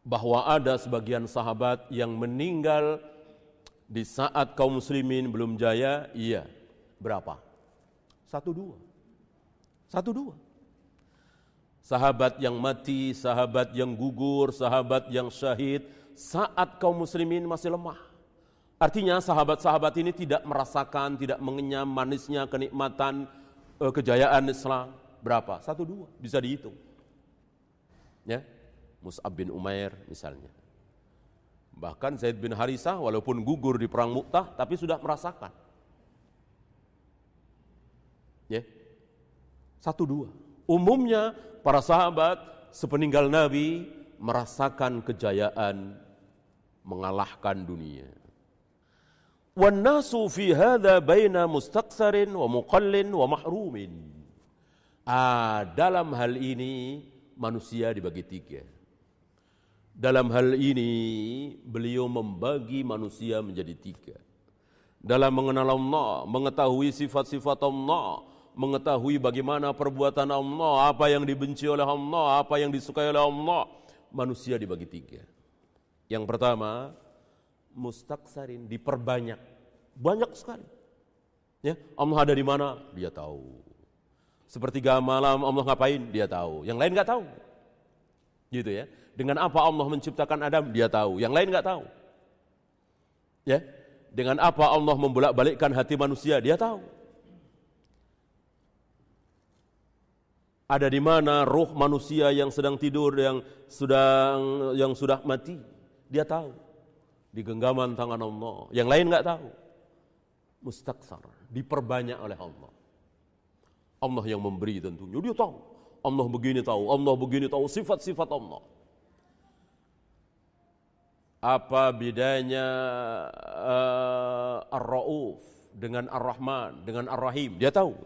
bahwa ada sebagian sahabat yang meninggal di saat kaum muslimin belum jaya, iya. Berapa? Satu dua. Satu dua. Sahabat yang mati, sahabat yang gugur, sahabat yang syahid, saat kaum muslimin masih lemah. Artinya sahabat-sahabat ini tidak merasakan, tidak mengenyam manisnya kenikmatan eh, kejayaan Islam. Berapa? Satu dua, bisa dihitung. Ya. Mus'ab bin Umair misalnya. Bahkan Zaid bin Harisah walaupun gugur di perang Mu'tah tapi sudah merasakan. Ya. Satu dua. Umumnya para sahabat sepeninggal Nabi merasakan kejayaan mengalahkan dunia. Wannasu fi hadha baina mustaqsarin wa muqallin wa mahrumin. Ah, dalam hal ini manusia dibagi tiga dalam hal ini beliau membagi manusia menjadi tiga. Dalam mengenal Allah, mengetahui sifat-sifat Allah, mengetahui bagaimana perbuatan Allah, apa yang dibenci oleh Allah, apa yang disukai oleh Allah, manusia dibagi tiga. Yang pertama, mustaksarin diperbanyak, banyak sekali. Ya, Allah ada di mana? Dia tahu. Sepertiga malam Allah ngapain? Dia tahu. Yang lain nggak tahu. Gitu ya. Dengan apa Allah menciptakan Adam, dia tahu. Yang lain nggak tahu. Ya. Dengan apa Allah membolak-balikkan hati manusia, dia tahu. Ada di mana ruh manusia yang sedang tidur, yang sudah yang sudah mati, dia tahu. Di genggaman tangan Allah. Yang lain nggak tahu. Mustaksar, diperbanyak oleh Allah. Allah yang memberi tentunya, dia tahu Allah begini tahu, Allah begini tahu, sifat-sifat Allah. Apa bedanya uh, Ar-Rauf dengan Ar-Rahman, dengan Ar-Rahim? Dia tahu.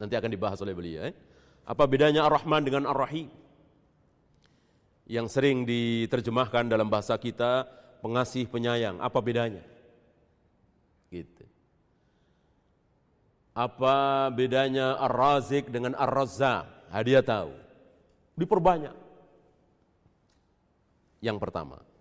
Nanti akan dibahas oleh beliau. Eh? Apa bedanya Ar-Rahman dengan Ar-Rahim? Yang sering diterjemahkan dalam bahasa kita, pengasih penyayang. Apa bedanya? Gitu. Apa bedanya Ar-Razik dengan Ar-Razzaq? Hadiah tahu. Diperbanyak. Yang pertama,